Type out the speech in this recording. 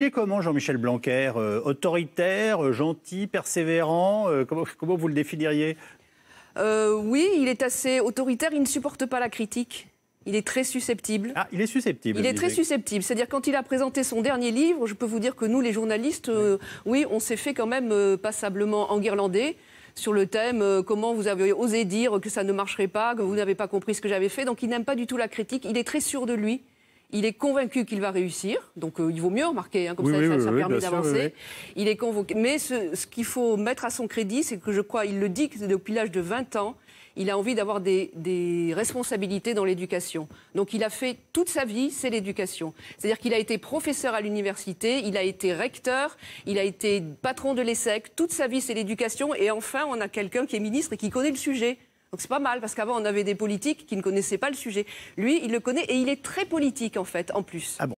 est comment Jean-Michel Blanquer euh, Autoritaire, euh, gentil, persévérant euh, comment, vous le définiriez Oui, il est assez autoritaire, il ne supporte pas la critique. Il est très susceptible. Ah, il est susceptible. Il est très susceptible. C'est-à-dire, quand il a présenté son dernier livre, je peux vous dire que nous, les journalistes, oui, on s'est fait quand même passablement enguirlander sur le thème comment vous avez osé dire que ça ne marcherait pas, que vous n'avez pas compris ce que j'avais fait. Donc il n'aime pas du tout la critique, il est très sûr de lui. Il est convaincu qu'il va réussir, donc euh, il vaut mieux remarquer, hein, comme ça, ça, permet d'avancer. Il est convoqué. Mais ce, qu'il faut mettre à son crédit, c'est que je crois, il le dit que depuis l'âge de 20 ans, il a envie d'avoir des, des, responsabilités dans l'éducation. Donc il a fait toute sa vie, c'est l'éducation. C'est-à-dire qu'il a été professeur à l'université, il a été recteur, il a été patron de l'ESSEC. Toute sa vie, c'est l'éducation. Et enfin, on a quelqu'un qui est ministre et qui connaît le sujet. Donc c'est pas mal, parce qu'avant, on avait des politiques qui ne connaissaient pas le sujet. Lui, il le connaît et il est très politique, en fait, en plus. Ah bon